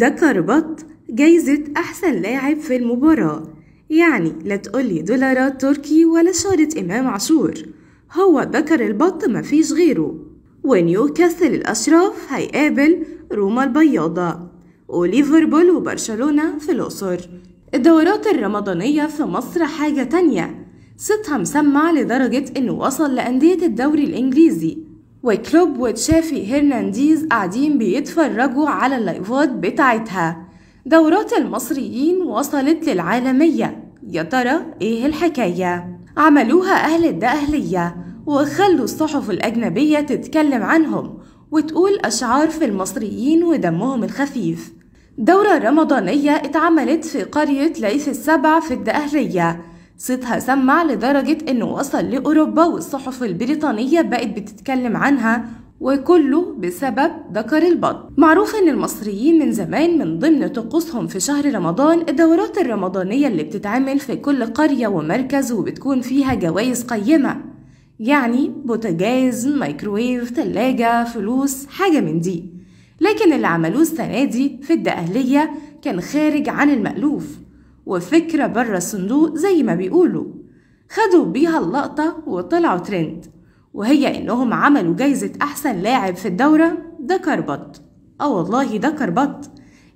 ذكر بط جايزة أحسن لاعب في المباراة يعني لا تقولي دولارات تركي ولا شارة إمام عاشور هو بكر البط مفيش غيره ونيوكاسل الأشراف هيقابل روما البياضة وليفربول وبرشلونة في الأقصر الدورات الرمضانية في مصر حاجة تانية صيتها مسمع لدرجة إنه وصل لأندية الدوري الإنجليزي وكلوب وتشافي هرنانديز قاعدين بيتفرجوا على اللايفات بتاعتها دورات المصريين وصلت للعالمية يا ترى ايه الحكاية؟ عملوها أهل الدقهلية وخلوا الصحف الأجنبية تتكلم عنهم وتقول أشعار في المصريين ودمهم الخفيف دورة رمضانية اتعملت في قرية ليث السبع في الدقهلية صيتها سمع لدرجة إنه وصل لأوروبا والصحف البريطانية بقت بتتكلم عنها وكله بسبب ذكر البط معروف ان المصريين من زمان من ضمن طقوسهم في شهر رمضان الدورات الرمضانية اللي بتتعمل في كل قرية ومركز وبتكون فيها جوائز قيمة يعني بوتجاز مايكرويف تلاجة فلوس حاجة من دي لكن اللي عملوه السنة دي في الدقهلية كان خارج عن المألوف وفكرة بره الصندوق زي ما بيقولوا خدوا بيها اللقطة وطلعوا ترند وهي إنهم عملوا جايزة أحسن لاعب في الدورة ده كربط آه والله ده كربط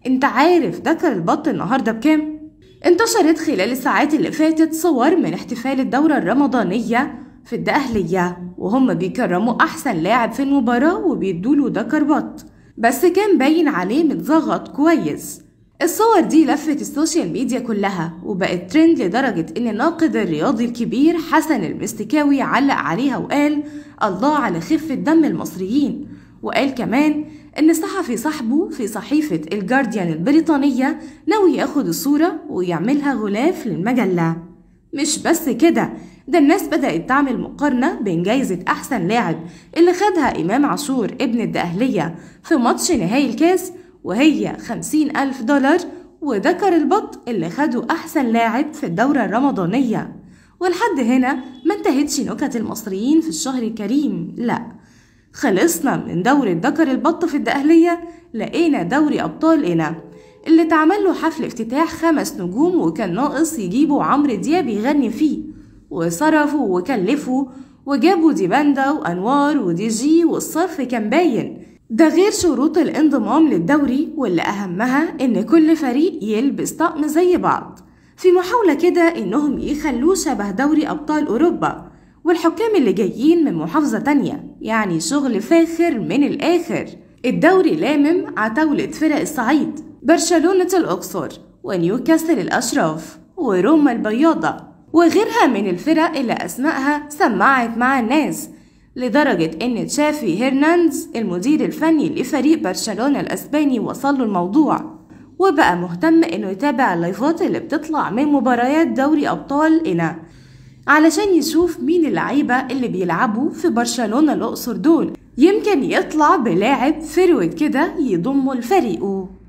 انت عارف ده البط النهاردة بكام؟ انتشرت خلال الساعات اللي فاتت صور من احتفال الدورة الرمضانية في الدقهلية وهم بيكرموا أحسن لاعب في المباراة وبيدوله ده كربط بس كان باين عليه متزغط كويس الصور دي لفت السوشيال ميديا كلها وبقت ترند لدرجة ان الناقد الرياضي الكبير حسن المستكاوي علق عليها وقال الله على خفة دم المصريين وقال كمان ان صحفي صاحبه في صحيفة الجارديان البريطانية ناوي ياخد الصورة ويعملها غلاف للمجلة مش بس كده ده الناس بدأت تعمل مقارنة بين جايزة أحسن لاعب اللي خدها إمام عاشور ابن الدقهلية في ماتش نهائي الكاس وهي خمسين ألف دولار وذكر البط اللي خده أحسن لاعب في الدورة الرمضانية ولحد هنا ما انتهتش نكت المصريين في الشهر الكريم لا خلصنا من دورة ذكر البط في الدقهلية لقينا دوري أبطال إنا اللي اتعمل له حفل افتتاح خمس نجوم وكان ناقص يجيبوا عمرو دياب يغني فيه وصرفوا وكلفوا وجابوا ديباندا وانوار ودي جي والصرف كان باين ده غير شروط الانضمام للدوري واللي أهمها إن كل فريق يلبس طقم زي بعض في محاولة كده إنهم يخلوه شبه دوري أبطال أوروبا والحكام اللي جايين من محافظة تانية يعني شغل فاخر من الآخر الدوري لامم عتاولة فرق الصعيد برشلونة الأقصر ونيوكاسل الأشراف وروما البياضة وغيرها من الفرق اللي أسمائها سمعت مع الناس لدرجة إن تشافي هيرنانز المدير الفني لفريق برشلونة الأسباني وصله الموضوع وبقى مهتم إنه يتابع اللايفات اللي بتطلع من مباريات دوري أبطال إنا علشان يشوف مين اللعيبة اللي بيلعبوا في برشلونة الأقصر دول يمكن يطلع بلاعب فرويد كده يضمه لفريقه